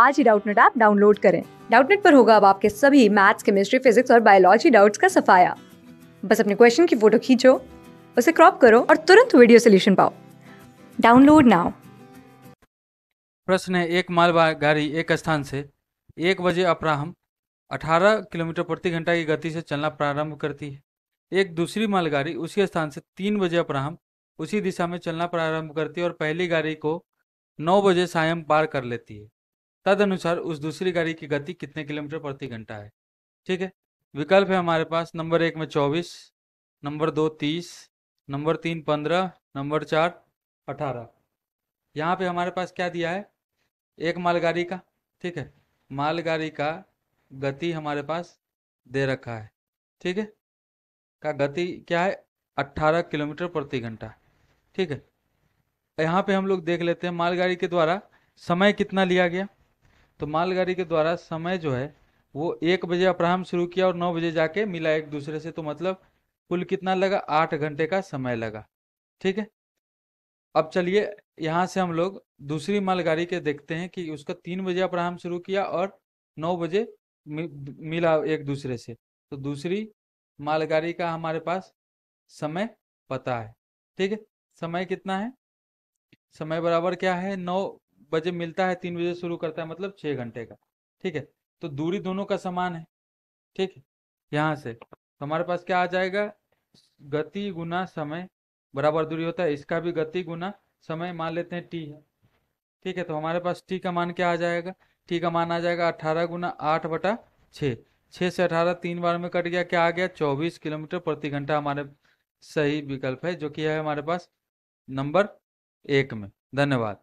आज ही Doubtnut app download करें डाउटनेट पर होगा अब आपके सभी मैथ्स केमिस्ट्री फिजिक्स और बायोलॉजी डाउट्स का सफाया बस अपने क्वेश्चन की फोटो खींचो उसे क्रॉप करो और तुरंत वीडियो सोल्यूशन पाओ डाउनलोड नाउ प्रश्न है एक मालवाहक गाड़ी एक स्थान से एक बजे अपराहम 18 किलोमीटर प्रति घंटा की गति से चलना प्रारंभ करती है एक दूसरी मालगाड़ी उसी स्थान से तीन बजे अपराहम उसी दिशा में चलना प्रारंभ करती है और पहली गाड़ी को नौ बजे सायं पार कर लेती है तद अनुसार उस दूसरी गाड़ी की गति कितने किलोमीटर प्रति घंटा है ठीक है विकल्प है हमारे पास नंबर एक में चौबीस नंबर दो तीस नंबर तीन पंद्रह नंबर चार अठारह यहाँ पे हमारे पास क्या दिया है एक मालगाड़ी का ठीक है मालगाड़ी का गति हमारे पास दे रखा है ठीक है का गति क्या है अट्ठारह किलोमीटर प्रति घंटा ठीक है यहाँ पे हम लोग देख लेते हैं मालगाड़ी के द्वारा समय कितना लिया गया तो मालगाड़ी के द्वारा समय जो है वो एक बजे अपराह शुरू किया और नौ बजे जाके मिला एक दूसरे से तो मतलब कुल कितना लगा आठ घंटे का समय लगा ठीक है अब चलिए यहाँ से हम लोग दूसरी मालगाड़ी के देखते हैं कि उसका तीन बजे अपराह शुरू किया और नौ बजे मिला एक दूसरे से तो दूसरी मालगाड़ी का हमारे पास समय पता है ठीक है समय कितना है समय बराबर क्या है नौ बजे मिलता है तीन बजे शुरू करता है मतलब छः घंटे का ठीक है तो दूरी दोनों का समान है ठीक है यहाँ से तो हमारे पास क्या आ जाएगा गति गुना समय बराबर दूरी होता है इसका भी गति गुना समय मान लेते हैं टी है ठीक है तो हमारे पास टी का मान क्या आ जाएगा टी का मान आ जाएगा अट्ठारह गुना आठ बटा छः छः से अठारह तीन बार में कट गया क्या आ गया चौबीस किलोमीटर प्रति घंटा हमारे सही विकल्प है जो कि है हमारे पास नंबर एक में धन्यवाद